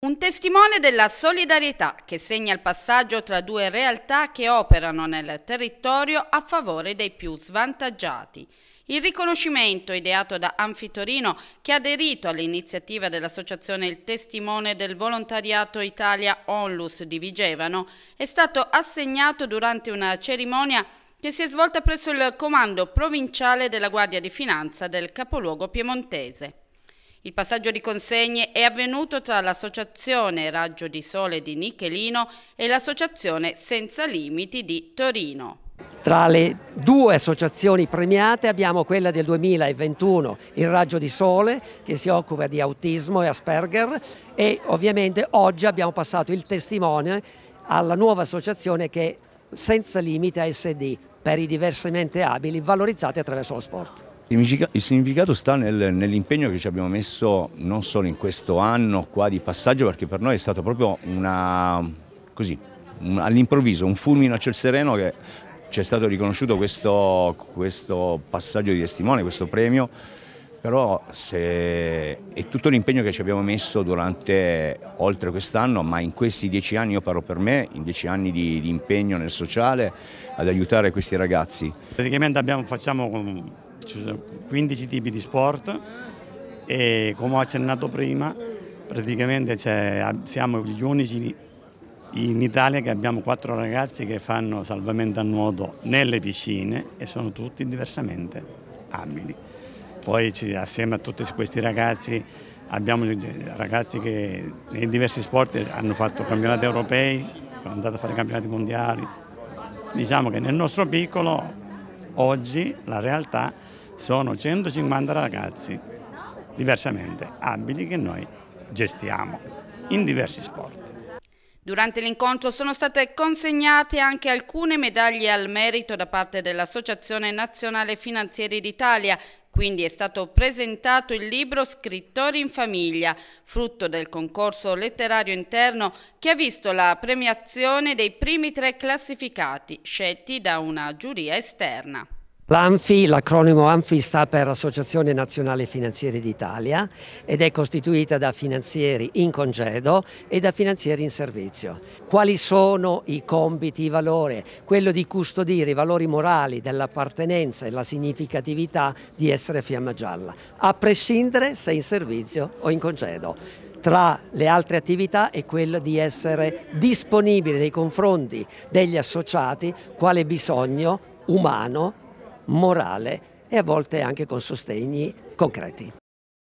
Un testimone della solidarietà che segna il passaggio tra due realtà che operano nel territorio a favore dei più svantaggiati. Il riconoscimento ideato da Anfitorino che ha aderito all'iniziativa dell'associazione Il Testimone del Volontariato Italia Onlus di Vigevano è stato assegnato durante una cerimonia che si è svolta presso il comando provinciale della Guardia di Finanza del capoluogo piemontese. Il passaggio di consegne è avvenuto tra l'associazione Raggio di Sole di Nichelino e l'associazione Senza Limiti di Torino. Tra le due associazioni premiate abbiamo quella del 2021, il Raggio di Sole, che si occupa di autismo e Asperger e ovviamente oggi abbiamo passato il testimone alla nuova associazione che è Senza Limiti ASD per i diversamente abili valorizzati attraverso lo sport. Il significato sta nel, nell'impegno che ci abbiamo messo non solo in questo anno qua di passaggio perché per noi è stato proprio un, all'improvviso un fulmine a ciel sereno che ci è stato riconosciuto questo, questo passaggio di testimone, questo premio però se, è tutto l'impegno che ci abbiamo messo durante oltre quest'anno, ma in questi dieci anni, io parlo per me, in dieci anni di, di impegno nel sociale, ad aiutare questi ragazzi. Praticamente abbiamo, facciamo ci sono 15 tipi di sport e come ho accennato prima praticamente ah, siamo gli unici in Italia che abbiamo quattro ragazzi che fanno salvamento a nuoto nelle piscine e sono tutti diversamente abili. Poi assieme a tutti questi ragazzi abbiamo ragazzi che nei diversi sport hanno fatto campionati europei, sono andati a fare campionati mondiali. Diciamo che nel nostro piccolo Oggi la realtà sono 150 ragazzi diversamente abili che noi gestiamo in diversi sport. Durante l'incontro sono state consegnate anche alcune medaglie al merito da parte dell'Associazione Nazionale Finanzieri d'Italia quindi è stato presentato il libro Scrittori in famiglia, frutto del concorso letterario interno che ha visto la premiazione dei primi tre classificati, scelti da una giuria esterna. L'ANFI, l'acronimo ANFI sta per Associazione Nazionale Finanzieri d'Italia ed è costituita da finanzieri in congedo e da finanzieri in servizio. Quali sono i compiti, i valori? Quello di custodire i valori morali dell'appartenenza e la significatività di essere fiamma gialla, a prescindere se in servizio o in congedo tra le altre attività è quello di essere disponibile nei confronti degli associati quale bisogno umano morale e a volte anche con sostegni concreti.